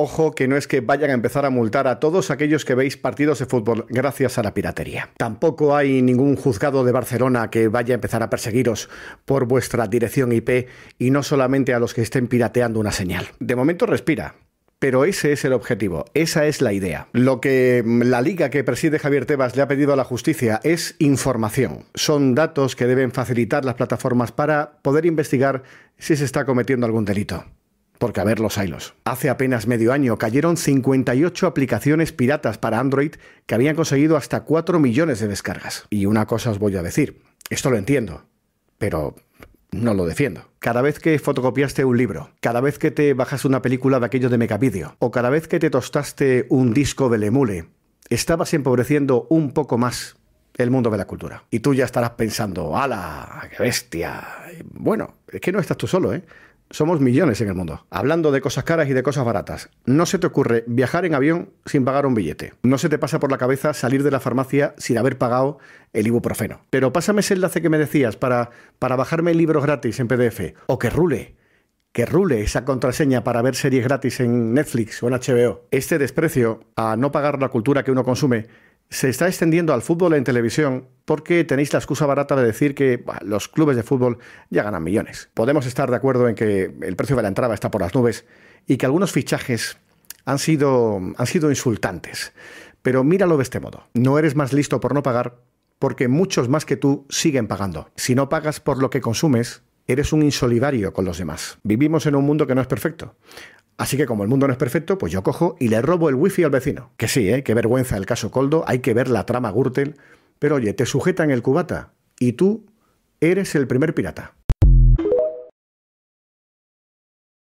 Ojo que no es que vayan a empezar a multar a todos aquellos que veis partidos de fútbol gracias a la piratería. Tampoco hay ningún juzgado de Barcelona que vaya a empezar a perseguiros por vuestra dirección IP y no solamente a los que estén pirateando una señal. De momento respira. Pero ese es el objetivo, esa es la idea. Lo que la liga que preside Javier Tebas le ha pedido a la justicia es información. Son datos que deben facilitar las plataformas para poder investigar si se está cometiendo algún delito. Porque a ver los hilos. Hace apenas medio año cayeron 58 aplicaciones piratas para Android que habían conseguido hasta 4 millones de descargas. Y una cosa os voy a decir, esto lo entiendo, pero no lo defiendo. Cada vez que fotocopiaste un libro, cada vez que te bajas una película de aquello de Megavideo, o cada vez que te tostaste un disco de Lemule, estabas empobreciendo un poco más el mundo de la cultura. Y tú ya estarás pensando, ¡Hala, ¡Qué bestia! Bueno, es que no estás tú solo, ¿eh? somos millones en el mundo, hablando de cosas caras y de cosas baratas. No se te ocurre viajar en avión sin pagar un billete. No se te pasa por la cabeza salir de la farmacia sin haber pagado el ibuprofeno. Pero pásame ese enlace que me decías para, para bajarme libros gratis en PDF. O que rule, que rule esa contraseña para ver series gratis en Netflix o en HBO. Este desprecio a no pagar la cultura que uno consume se está extendiendo al fútbol en televisión porque tenéis la excusa barata de decir que los clubes de fútbol ya ganan millones. Podemos estar de acuerdo en que el precio de la entrada está por las nubes y que algunos fichajes han sido, han sido insultantes. Pero míralo de este modo. No eres más listo por no pagar porque muchos más que tú siguen pagando. Si no pagas por lo que consumes, eres un insolidario con los demás. Vivimos en un mundo que no es perfecto. Así que como el mundo no es perfecto, pues yo cojo y le robo el wifi al vecino. Que sí, ¿eh? qué vergüenza el caso Coldo, hay que ver la trama Gürtel pero oye, te sujetan el cubata y tú eres el primer pirata.